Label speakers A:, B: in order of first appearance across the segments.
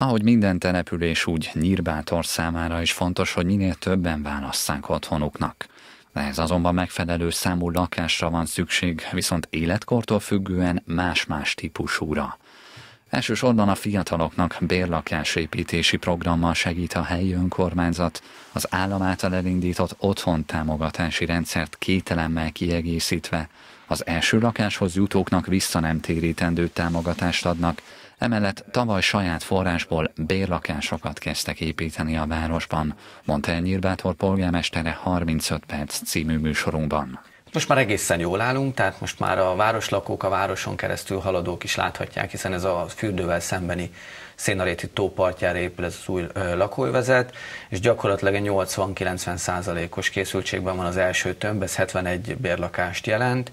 A: Ahogy minden település, úgy Nyírbátor számára is fontos, hogy minél többen válasszák otthonuknak. Ez azonban megfelelő számú lakásra van szükség, viszont életkortól függően más-más típusúra. Elsősorban a fiataloknak bérlakás építési programmal segít a helyi önkormányzat, az állam által elindított otthon támogatási rendszert kételemmel kiegészítve, az első lakáshoz jutóknak vissza nem térítendő támogatást adnak, Emellett tavaly saját forrásból bérlakásokat kezdtek építeni a városban, mondta el Nyírbátor polgármestere 35 perc című műsorunkban.
B: Most már egészen jól állunk, tehát most már a városlakók, a városon keresztül haladók is láthatják, hiszen ez a fürdővel szembeni Szénaréti tópartjára épül ez az új lakóövezet, és gyakorlatilag egy 80-90 százalékos készültségben van az első tömb, ez 71 bérlakást jelent,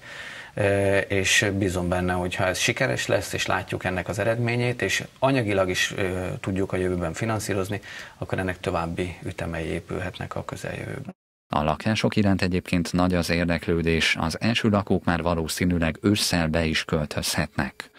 B: és bízom benne, hogy ha ez sikeres lesz, és látjuk ennek az eredményét, és anyagilag is tudjuk a jövőben finanszírozni, akkor ennek további ütemei épülhetnek a közeljövőben.
A: A lakások iránt egyébként nagy az érdeklődés, az első lakók már valószínűleg ősszel be is költözhetnek.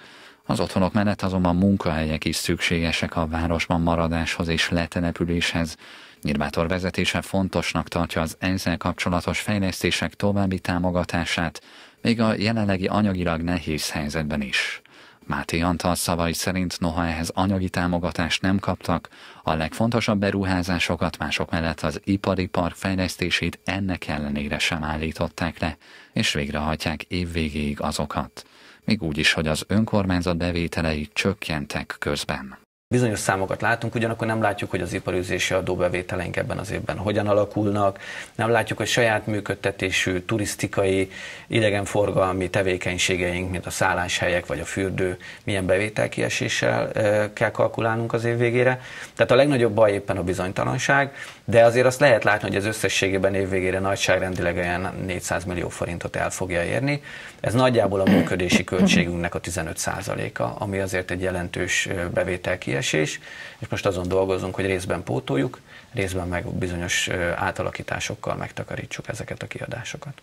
A: Az otthonok mellett azonban munkahelyek is szükségesek a városban maradáshoz és letelepüléshez. Nyilvátor vezetése fontosnak tartja az ezzel kapcsolatos fejlesztések további támogatását, még a jelenlegi anyagilag nehéz helyzetben is. Máté Antal szavai szerint noha ehhez anyagi támogatást nem kaptak, a legfontosabb beruházásokat mások mellett az ipari park fejlesztését ennek ellenére sem állították le, és végrehajtják évvégéig azokat. Még úgy is, hogy az önkormányzat bevételei csökkentek közben.
B: Bizonyos számokat látunk, ugyanakkor nem látjuk, hogy az iparűzési adóbevételeink ebben az évben hogyan alakulnak, nem látjuk, hogy saját működtetésű, turisztikai, idegenforgalmi tevékenységeink, mint a szálláshelyek vagy a fürdő, milyen bevételkieséssel kell kalkulálnunk az év végére. Tehát a legnagyobb baj éppen a bizonytalanság, de azért azt lehet látni, hogy az összességében év végére nagyságrendileg olyan 400 millió forintot el fogja érni. Ez nagyjából a működési költségünknek a 15%-a, ami azért egy jelentős bevételkiesés kiesés, és most azon dolgozunk, hogy részben pótoljuk, részben meg bizonyos átalakításokkal megtakarítsuk ezeket a kiadásokat.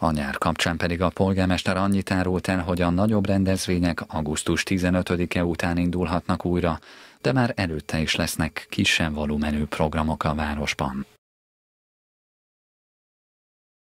A: A nyár kapcsán pedig a polgármester annyit árult el, hogy a nagyobb rendezvények augusztus 15-e után indulhatnak újra, de már előtte is lesznek kisebb volumenű programok a városban.